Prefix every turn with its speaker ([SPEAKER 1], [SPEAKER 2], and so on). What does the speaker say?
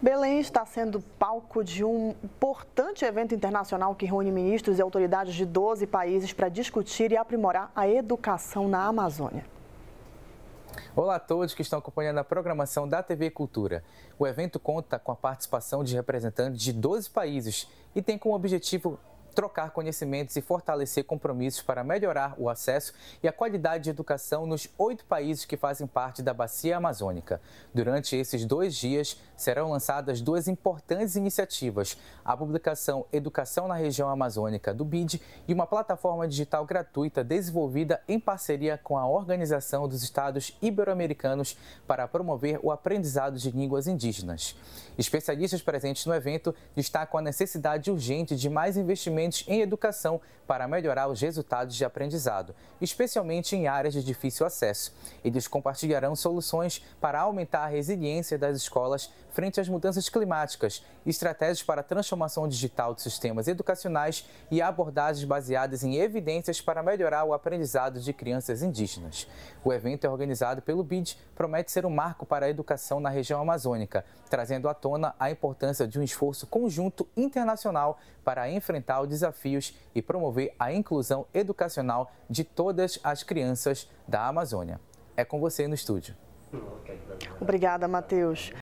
[SPEAKER 1] Belém está sendo palco de um importante evento internacional que reúne ministros e autoridades de 12 países para discutir e aprimorar a educação na Amazônia.
[SPEAKER 2] Olá a todos que estão acompanhando a programação da TV Cultura. O evento conta com a participação de representantes de 12 países e tem como objetivo trocar conhecimentos e fortalecer compromissos para melhorar o acesso e a qualidade de educação nos oito países que fazem parte da Bacia Amazônica. Durante esses dois dias, serão lançadas duas importantes iniciativas: a publicação Educação na Região Amazônica do BID e uma plataforma digital gratuita desenvolvida em parceria com a Organização dos Estados Ibero-Americanos para promover o aprendizado de línguas indígenas. Especialistas presentes no evento destacam a necessidade urgente de mais investimentos investimentos em educação para melhorar os resultados de aprendizado, especialmente em áreas de difícil acesso. Eles compartilharão soluções para aumentar a resiliência das escolas frente às mudanças climáticas, estratégias para a transformação digital de sistemas educacionais e abordagens baseadas em evidências para melhorar o aprendizado de crianças indígenas. O evento é organizado pelo BID, promete ser um marco para a educação na região amazônica, trazendo à tona a importância de um esforço conjunto internacional para enfrentar o desafios e promover a inclusão educacional de todas as crianças da Amazônia. É com você no estúdio.
[SPEAKER 1] Obrigada, Matheus.